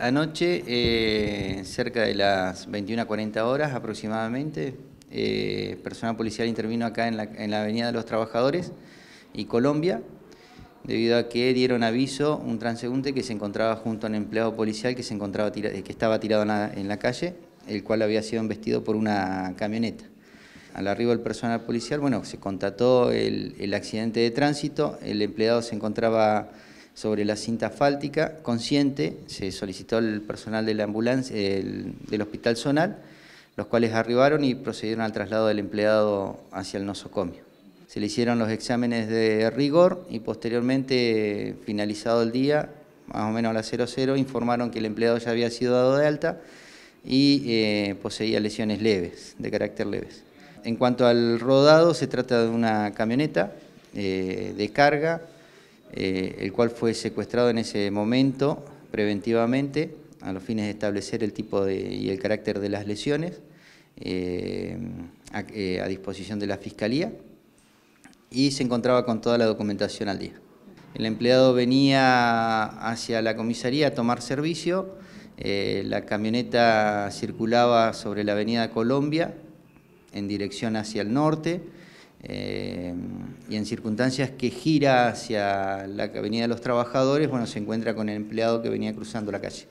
Anoche, eh, cerca de las 21.40 horas aproximadamente, eh, personal policial intervino acá en la, Avenida de los Trabajadores y Colombia, debido a que dieron aviso un transeúnte que se encontraba junto a un empleado policial que, se encontraba que estaba tirado en la, calle, el cual había sido embestido por una camioneta. Al arribo del personal policial, bueno, se contató el accidente de tránsito, el empleado se encontraba sobre la cinta fáltica consciente, se solicitó el personal de la ambulancia, del hospital zonal, los cuales arribaron y procedieron al traslado del empleado hacia el nosocomio. Se le hicieron los exámenes de rigor y posteriormente, finalizado el día, más o menos a las 00, informaron que el empleado ya había sido dado de alta y eh, poseía lesiones leves, de carácter leves. En cuanto al rodado, se trata de una camioneta eh, de carga eh, el cual fue secuestrado en ese momento preventivamente a los fines de establecer el tipo y el carácter de las lesiones eh, eh, a, disposición de la Fiscalía y se encontraba con toda la documentación al día. El empleado venía hacia la comisaría a tomar servicio, la camioneta circulaba sobre la avenida Colombia en dirección hacia el norte, eh, y en circunstancias que gira hacia la Avenida de los Trabajadores, bueno, se encuentra con el empleado que venía cruzando la calle.